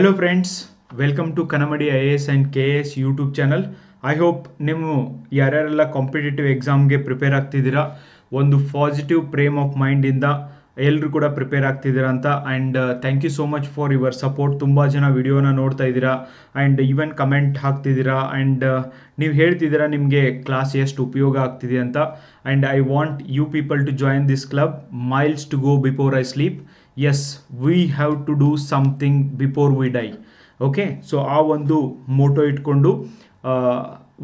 Hello friends welcome to Kanamadi I A S and K A S YouTube channel I hope ನೀವು ಯಾರ್ಯಾರೆಲ್ಲ competitive ಎಕ್ಸಾಮ್ಗೆ prepare ಆಗ್ತಿದ್ದೀರಾ ಒಂದು positive Prem of ಮೈಂಡಿಂದ ಎಲ್ಲರೂ ಕೂಡ prepare ಆಗ್ತಿದ್ದೀರಾ ಅಂತ and thank you so much for your support ತುಂಬ ಜನ ವಿಡಿಯೋನ ನೋಡ್ತಾ ಇದ್ದೀರಾ ಆ್ಯಂಡ್ ಈವನ್ ಕಮೆಂಟ್ ಹಾಕ್ತಿದ್ದೀರಾ ಆ್ಯಂಡ್ uh, ನೀವು ಹೇಳ್ತಿದ್ದೀರಾ ನಿಮಗೆ ಕ್ಲಾಸ್ ಎಷ್ಟು ಉಪಯೋಗ ಆಗ್ತಿದೆ ಅಂತ and I want you people to join this club miles to go before I sleep as we have to do something before we die okay so ಆ ಒಂದು ಮೋಟೋ ಇಟ್ಕೊಂಡು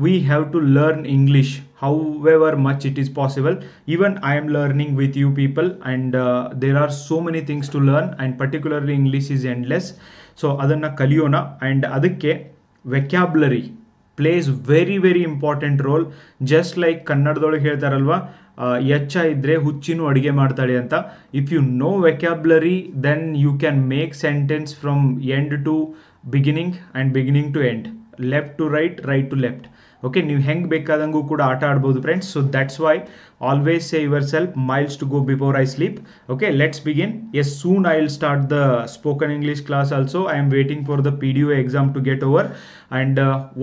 we have to learn English however much it is possible even I am learning with you people and there are so many things to learn and particularly English is endless so ಅದನ್ನು ಕಲಿಯೋಣ and ಅದಕ್ಕೆ vocabulary plays very very important role just like ಕನ್ನಡದೊಳಗೆ ಹೇಳ್ತಾರಲ್ವ ಎಚ್ಚ ಇದ್ದರೆ ಹುಚ್ಚಿನೂ ಅಡುಗೆ ಮಾಡ್ತಾಳೆ ಅಂತ if you know vocabulary then you can make sentence from end to beginning and beginning to end left to right right to left okay ನೀವು ಹೆಂಗೆ ಬೇಕಾದಂಗೂ ಕೂಡ ಆಟ ಆಡ್ಬೋದು friends so that's why always say yourself miles to go before I sleep okay let's begin as soon I will start the spoken English class also I am waiting for the P D U exam to get over and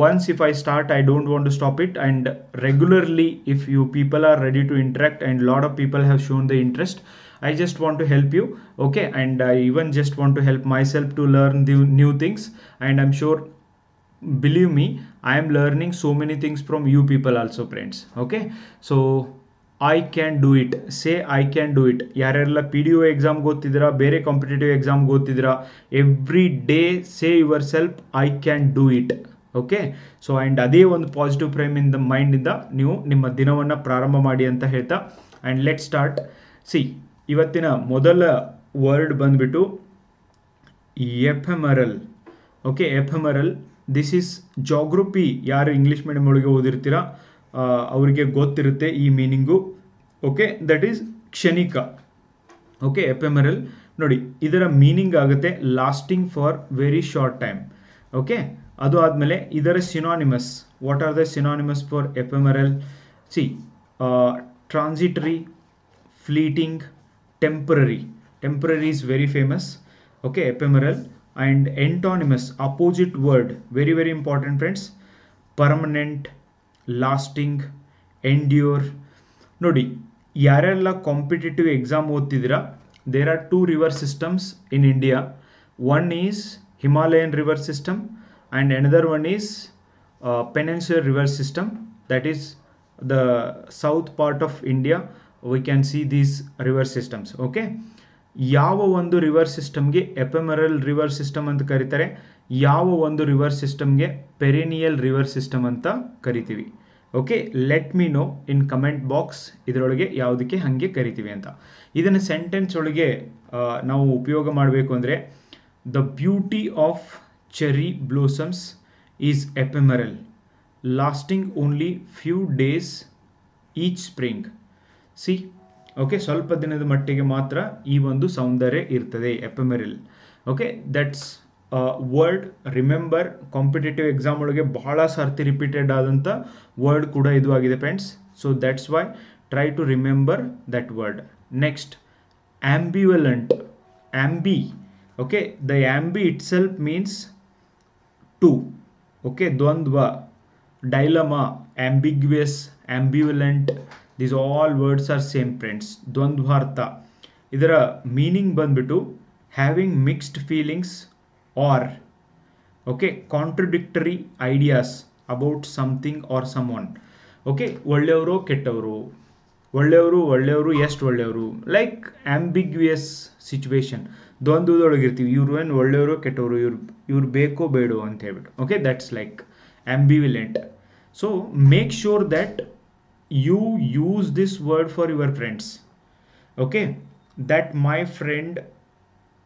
once if I start I don't want to stop it and regularly if you people are ready to interact and lot of people have shown the interest I just want to help you okay and I even just want to help myself to learn new, new things and I'm sure believe me I am learning so many things from you people also friends okay so I can do it say I can do it ಯಾರ್ಯಾರೆಲ್ಲ P D O exam ಬೇರೆ competitive exam ಗೊತ್ತಿದಿರಾ every day say yourself I can do it okay so and ಅದೇ ಒಂದು positive frame in the ಮೈಂಡಿಂದ ನೀವು ನಿಮ್ಮ ದಿನವನ್ನು ಪ್ರಾರಂಭ ಮಾಡಿ ಅಂತ ಹೇಳ್ತಾ ಆ್ಯಂಡ್ ಲೆಟ್ ಸ್ಟಾರ್ಟ್ ಸಿ ಇವತ್ತಿನ ಮೊದಲ ವರ್ಡ್ ಬಂದ್ಬಿಟ್ಟು F M R L okay F M R L this is geography ಯಾರು ಇಂಗ್ಲೀಷ್ ಮೀಡಿಯಂ ಒಳಗೆ ಓದಿರ್ತೀರ ಅವರಿಗೆ ಗೊತ್ತಿರುತ್ತೆ ಈ ಮೀನಿಂಗು ಓಕೆ ದಟ್ ಈಸ್ ಕ್ಷಣಿಕ okay F M R L ನೋಡಿ ಇದರ ಮೀನಿಂಗ್ ಆಗುತ್ತೆ lasting for very short time okay ಅದು ಆದಮೇಲೆ ಇದರ synonymous what are the synonymous for F M R L see transitory fleeting temporary temporary is very famous okay F M R L and antonymous opposite word very very important friends permanent lasting endure nodi yarella competitive exam ottidira there are two river systems in india one is himalayan river system and another one is uh, peninsular river system that is the south part of india we can see these river systems okay ಯಾವ ಒಂದು river ಸಿಸ್ಟಮ್ಗೆ ಎಪೆಮರಲ್ river system ಅಂತ ಕರೀತಾರೆ ಯಾವ ಒಂದು river ಸಿಸ್ಟಮ್ಗೆ perennial river system ಅಂತ ಕರಿತೀವಿ okay let me know in comment box ಇದರೊಳಗೆ ಯಾವುದಕ್ಕೆ ಹಾಗೆ ಕರಿತೀವಿ ಅಂತ ಇದನ್ನು ಸೆಂಟೆನ್ಸ್ ಒಳಗೆ ನಾವು ಉಪಯೋಗ ಮಾಡಬೇಕು ಅಂದರೆ the beauty of cherry blossoms is ephemeral lasting only few days each spring see okay ಸ್ವಲ್ಪ ದಿನದ ಮಟ್ಟಿಗೆ ಮಾತ್ರ ಈ ಒಂದು ಸೌಂದರ್ಯ ಇರ್ತದೆ ephemeral okay that's word remember competitive exam ಒಳಗೆ ಬಹಳ ಸರ್ತಿ ರಿಪೀಟೆಡ್ ಆದಂಥ ವರ್ಡ್ ಕೂಡ ಇದು ಆಗಿದೆ friends so that's why try to remember that word next ambivalent ambi okay the ambi itself means two okay ದ್ವಂದ್ವ dilemma ambiguous ambivalent these all words R same friends ದ್ವಂದ್ವಾರ್ಥ ಇದರ meaning ಬಂದ್ಬಿಟ್ಟು having mixed feelings or okay contradictory ideas about something or someone okay ಒಳ್ಳೆಯವರು ಕೆಟ್ಟವರು ಒಳ್ಳೆಯವರು ಒಳ್ಳೆಯವರು ಎಷ್ಟು ಒಳ್ಳೆಯವರು ಲೈಕ್ ಆ್ಯಂಬಿಗ್ವಿಯಸ್ ಸಿಚುವೇಶನ್ ದ್ವಂದ್ವದೊಳಗಿರ್ತೀವಿ ಇವರು ಏನು ಒಳ್ಳೆಯವರು ಕೆಟ್ಟವರು ಇವ್ರು ಇವ್ರು ಬೇಕೋ ಬೇಡೋ ಅಂತ ಹೇಳ್ಬಿಟ್ಟು okay that's like ambivalent so make sure that you use this word for your friends okay that my friend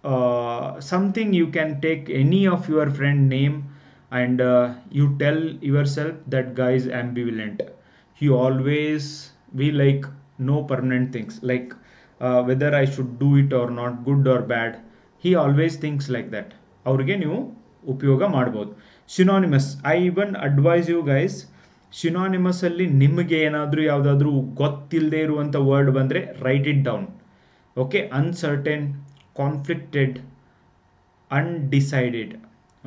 uh, something you can take any of your friend name and uh, you tell yourself that guy is ambivalent he always will like no permanent things like uh, whether i should do it or not good or bad he always thinks like that ಅವ್ರಿಗೆ ನೀವು ಉಪಯೋಗ ಮಾಡ್ಬೋದು synonymous I even advise you guys ಸಿನಾನಿಮಸಲ್ಲಿ ನಿಮಗೆ ಏನಾದರೂ ಯಾವುದಾದ್ರೂ ಗೊತ್ತಿಲ್ಲದೆ ಇರುವಂಥ ವರ್ಡ್ ಬಂದರೆ write it down okay uncertain conflicted undecided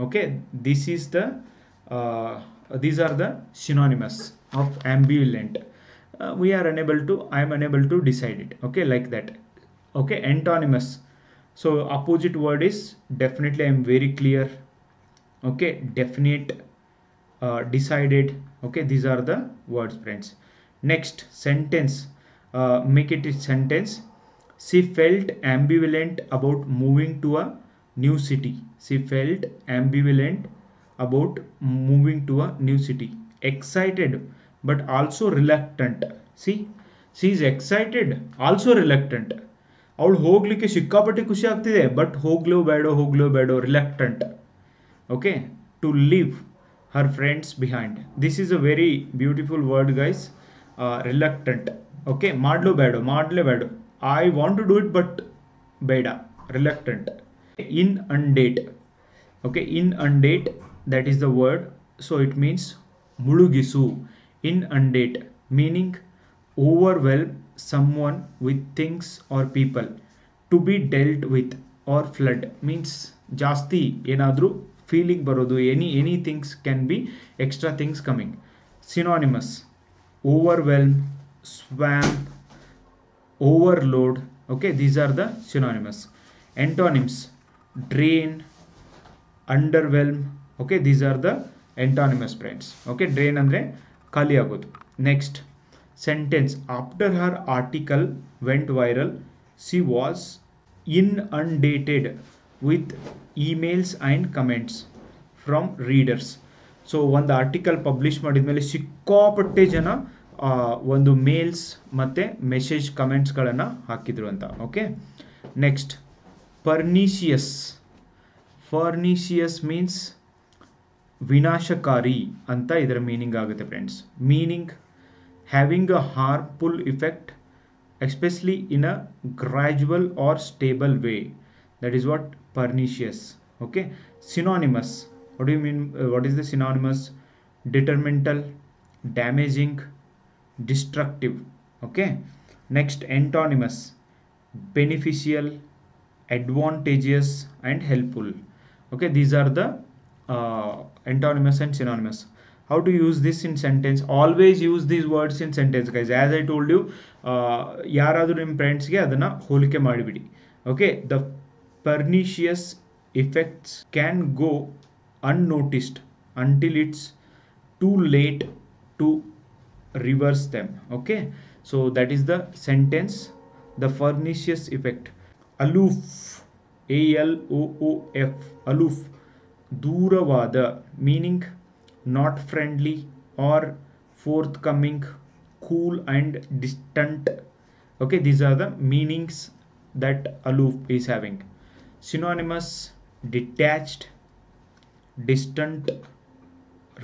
okay this is the these are the synonymous of ambivalent we are unable to I am unable to decide it okay like that okay antonymous so opposite word is definitely I am very clear okay definite uh, decided okay these are the words friends next sentence uh, make it a sentence she felt ambivalent about moving to a new city she felt ambivalent about moving to a new city excited but also reluctant see she is excited also reluctant ಅವಳು ಹೋಗ್ಲಿಕ್ಕೆ ಸಿಕ್ಕಾಪಟ್ಟೆ ಖುಷಿ ಆಗ್ತಿದೆ but ಹೋಗ್ಲೋ ಬೇಡ ಹೋಗ್ಲೋ ಬೇಡ reluctant okay to leave her friends behind this is a very beautiful word guys uh, reluctant okay madlo bedo madle bedo i want to do it but beda reluctant in undate okay in undate that is the word so it means mulugisu in undate meaning overwhelm someone with things or people to be dealt with or flood means jasti enadru. Feeling ಬರೋದು any any things can be extra things coming synonymous ಓವರ್ವೆಲ್ಮ್ swamp overload okay these are the synonymous ಎಂಟೋನಿಮ್ಸ್ drain ಅಂಡರ್ವೆಲ್ಮ್ okay these are the ಎಂಟಾನಿಮಸ್ friends okay drain ಅಂದರೆ ಖಾಲಿ ಆಗೋದು next sentence after Har article vent viral C was in ಅನ್ಡೇಟೆಡ್ with emails and comments from readers so ಒಂದು article publish ಮಾಡಿದ ಮೇಲೆ ಸಿಕ್ಕಾಪಟ್ಟೆ ಜನ ಒಂದು mails ಮತ್ತು ಮೆಸೇಜ್ ಕಮೆಂಟ್ಸ್ಗಳನ್ನು ಹಾಕಿದರು ಅಂತ okay next pernicious pernicious means ವಿನಾಶಕಾರಿ ಅಂತ ಇದರ ಮೀನಿಂಗ್ ಆಗುತ್ತೆ friends meaning having a harmful effect especially in a gradual or stable way that is what pernicious okay synonymous what do you mean uh, what is the synonymous detrimental damaging destructive okay next antonymous beneficial advantageous and helpful okay these are the uh, antonymous and synonymous how to use this in sentence always use these words in sentence guys as i told you ಯಾರಾದರೂ ನಿಮ್ಮ ಫ್ರೆಂಡ್ಸ್ಗೆ ಅದನ್ನು ಹೋಲಿಕೆ pernicious effects can go unnoticed until it's too late to reverse them okay so that is the sentence the pernicious effect aloof a l o o f aloof duravada meaning not friendly or forthcoming cool and distant okay these are the meanings that aloof is having synonymous detached distant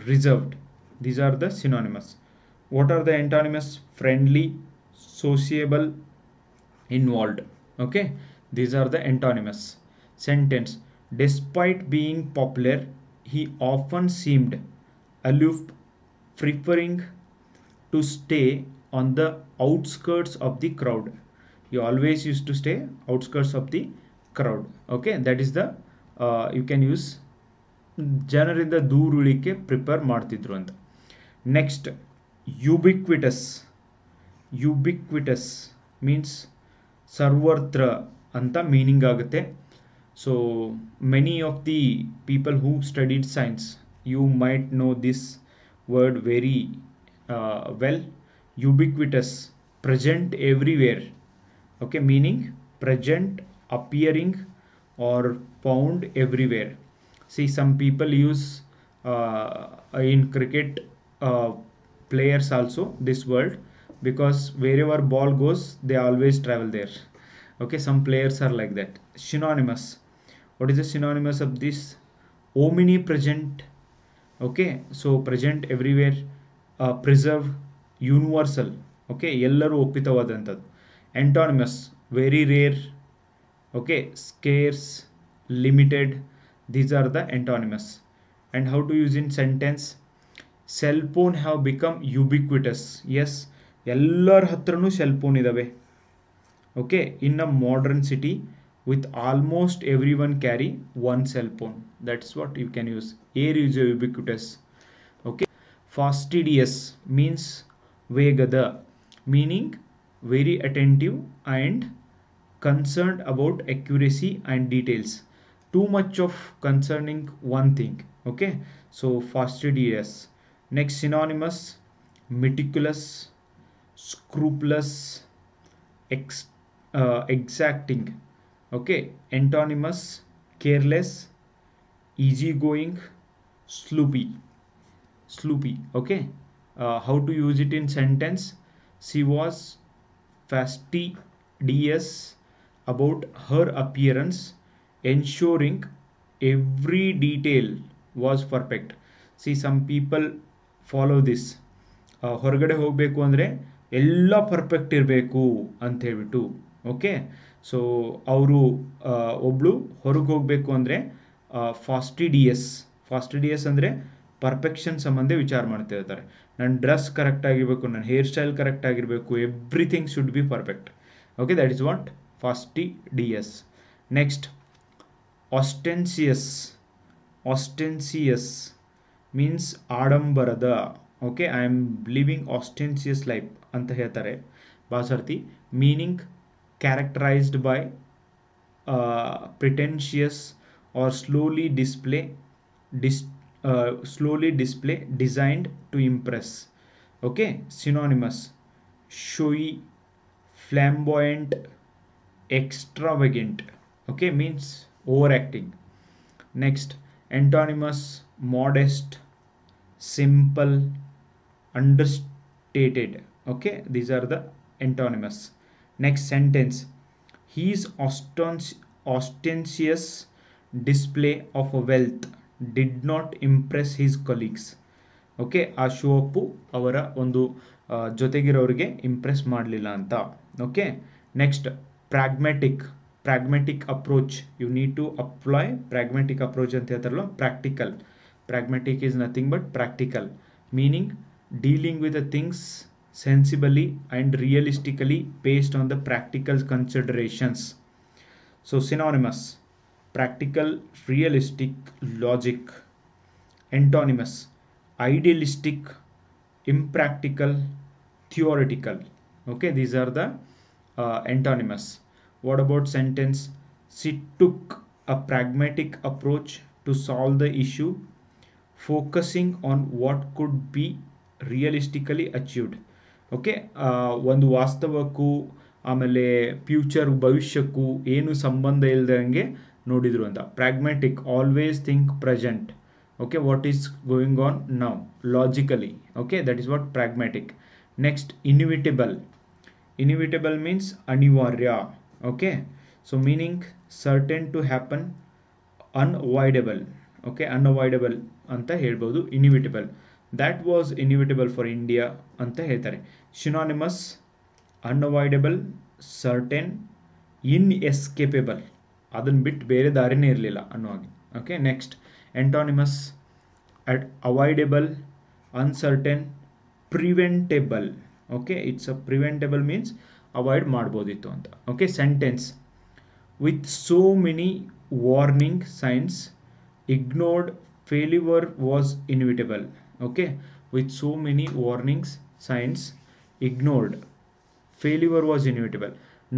reserved these are the synonymous what are the antonyms friendly sociable involved okay these are the antonyms sentence despite being popular he often seemed aloof preferring to stay on the outskirts of the crowd he always used to stay outskirts of the crowd okay that is the you can use ಜನರಿಂದ ದೂರ ಉಳಿಕೆ prepare ಮಾಡ್ತಿದ್ರು ಅಂತ next ಯುಬಿಕ್ವಿಟಸ್ ಯುಬಿಕ್ವಿಟಸ್ means ಸರ್ವತ್ರ ಅಂತ meaning ಆಗುತ್ತೆ so many of the people who studied science you might know this word very well ubiquitous present everywhere okay meaning present appearing or found everywhere. See, some people use uh, in cricket uh, players also this word because wherever ball goes, they always travel there. Okay, some players are like that. Synonymous. What is the synonymous of this? Omnipresent. Okay, so present everywhere, uh, preserve, universal. okay ellaru ಒಪ್ಪಿತವಾದಂಥದ್ದು antonymous very rare okay scarce limited these are the antonyms. and how to use in sentence cell phone have become ubiquitous yes ellar hatranu cell phone okay in a modern city with almost everyone carry one cell phone that's what you can use air is ubiquitous okay fastidious means vegada meaning very attentive and concerned about accuracy and details too much of concerning one thing okay so fastidious next synonymous meticulous scrupulous ex, uh, exacting okay antonymous careless easygoing sloopy sloopy okay uh, how to use it in sentence she was fastidious about her appearance, ensuring every detail was perfect see some people follow this ಹೊರಗಡೆ ಹೋಗಬೇಕು ಅಂದರೆ ಎಲ್ಲ perfect ಇರಬೇಕು ಅಂತ ಹೇಳ್ಬಿಟ್ಟು okay so ಅವರು ಒಬ್ಬಳು ಹೊರಗೆ ಹೋಗಬೇಕು ಅಂದರೆ ಫಾಸ್ಟಿಡಿಯಸ್ ಫಾಸ್ಟಿಡಿಯಸ್ ಅಂದರೆ ಪರ್ಫೆಕ್ಷನ್ ಸಂಬಂಧ ವಿಚಾರ ಮಾಡ್ತಿರ್ತಾರೆ ನನ್ನ ಡ್ರೆಸ್ ಕರೆಕ್ಟ್ ಆಗಿರಬೇಕು ನನ್ನ ಹೇರ್ ಸ್ಟೈಲ್ ಕರೆಕ್ಟ್ ಆಗಿರಬೇಕು everything should be perfect okay that is what fastidious next ostentatious ostentatious means ಆಡಂಬರದ okay I am living ostentatious life ಅಂತ ಹೇಳ್ತಾರೆ ಭಾಳ ಸರ್ತಿ meaning characterised by pretentious or showy display dis showy display designed to impress okay synonymous showy flamboyant extravagant okay means overacting next antonymous modest simple understated okay these are the antonymous next sentence he is ostentatious display of wealth did not impress his colleagues okay ಆ ಶಿವಪ್ಪು ಅವರ ಒಂದು ಜೊತೆಗಿರೋರಿಗೆ impress ಮಾಡಲಿಲ್ಲ ಅಂತ okay next pragmatic pragmatic approach you need to apply pragmatic approach And ಅಂತ ಹೇಳ್ತಾರಲ್ಲ practical pragmatic is nothing but practical meaning dealing with the things sensibly and realistically based on the practical considerations so synonymous practical realistic logic antonymous idealistic impractical theoretical okay these are the antonymous what about sentence she took a pragmatic approach to solve the issue focusing on what could be realistically achieved okay ಒಂದು ವಾಸ್ತವಕ್ಕೂ ಆಮೇಲೆ future ಭವಿಷ್ಯಕ್ಕೂ ಏನು ಸಂಬಂಧ ಇಲ್ಲದಂಗೆ ನೋಡಿದರು ಅಂತ pragmatic always think present okay what is going on now logically okay that is what pragmatic next inevitable inevitable means ಅನಿವಾರ್ಯ okay so meaning certain to happen unavoidable okay unavoidable ಅಂತ ಹೇಳ್ಬೋದು inevitable that was inevitable for India ಅಂತ ಹೇಳ್ತಾರೆ ಶಿನಾನಿಮಸ್ ಅನ್ಅವಾಯ್ಡೆಬಲ್ certain ಇನ್ ಅದನ್ನು ಬಿಟ್ಟು ಬೇರೆ ದಾರಿನೇ ಇರಲಿಲ್ಲ ಅನ್ನೋ ಹಾಗೆ okay next antonymous at avoidable uncertain preventable okay it's a preventable means avoid ಮಾಡ್ಬೋದಿತ್ತು ಅಂತ okay sentence with so many warning signs ignored failure was inevitable okay with so many warnings signs ignored failure was inevitable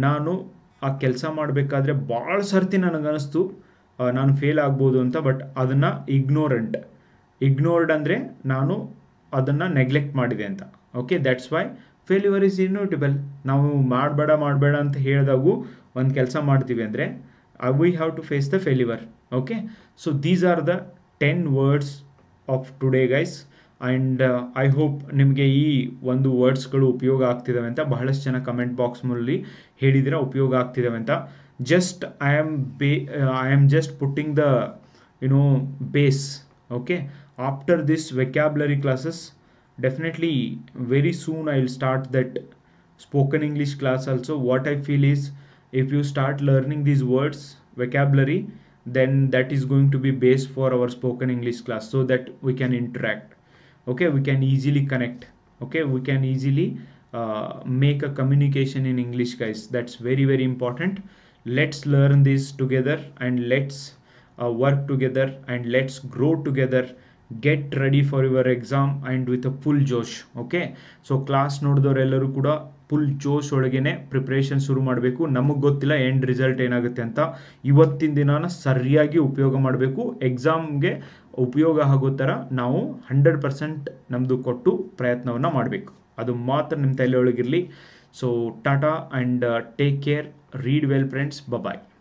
ನಾನು ಆ ಕೆಲಸ ಮಾಡಬೇಕಾದ್ರೆ ಭಾಳ ಸರ್ತಿ ನನಗನ್ನಿಸ್ತು ನಾನು fail ಆಗ್ಬೋದು ಅಂತ ಬಟ್ ಅದನ್ನು ಇಗ್ನೋರೆಂಟ್ ಇಗ್ನೋರ್ಡ್ ಅಂದರೆ ನಾನು ಅದನ್ನು ನೆಗ್ಲೆಕ್ಟ್ ಮಾಡಿದೆ ಅಂತ okay that's why failure is inevitable ನಾವು ಮಾಡಬೇಡ ಮಾಡಬೇಡ ಅಂತ ಹೇಳಿದಾಗೂ ಒಂದು ಕೆಲಸ ಮಾಡ್ತೀವಿ ಅಂದರೆ I we have to face the failure okay so these are the ten words of today guys and I hope ನಿಮಗೆ ಈ ಒಂದು ವರ್ಡ್ಸ್ಗಳು ಉಪಯೋಗ ಆಗ್ತಿದ್ದಾವೆ ಅಂತ ಬಹಳಷ್ಟು ಜನ ಕಮೆಂಟ್ ಬಾಕ್ಸ್ನಲ್ಲಿ ಹೇಳಿದರೆ ಉಪಯೋಗ ಆಗ್ತಿದ್ದಾವೆ ಅಂತ just I am bay I am just putting the you know base okay after this vocabulary classes definitely very soon i'll start that spoken english class also what i feel is if you start learning these words vocabulary then that is going to be base for our spoken english class so that we can interact okay we can easily connect okay we can easily uh, make a communication in english guys that's very very important let's learn this together and let's uh, work together and let's grow together get ready for your exam and with a full josh okay so class ನೋಡಿದವರೆಲ್ಲರೂ ಕೂಡ full ಜೋಶ್ ಒಳಗೇನೆ preparation ಶುರು ಮಾಡಬೇಕು ನಮಗೆ ಗೊತ್ತಿಲ್ಲ end result ಏನಾಗುತ್ತೆ ಅಂತ ಇವತ್ತಿನ ದಿನಾನ ಸರಿಯಾಗಿ ಉಪಯೋಗ ಮಾಡಬೇಕು ಎಕ್ಸಾಮ್ಗೆ ಉಪಯೋಗ ಆಗೋ ಥರ ನಾವು ಹಂಡ್ರೆಡ್ ಪರ್ಸೆಂಟ್ ನಮ್ಮದು ಕೊಟ್ಟು ಪ್ರಯತ್ನವನ್ನು ಮಾಡಬೇಕು ಅದು ಮಾತ್ರ ನಿಮ್ಮ ತಲೆಯೊಳಗಿರಲಿ so tata and take care read well friends bye-bye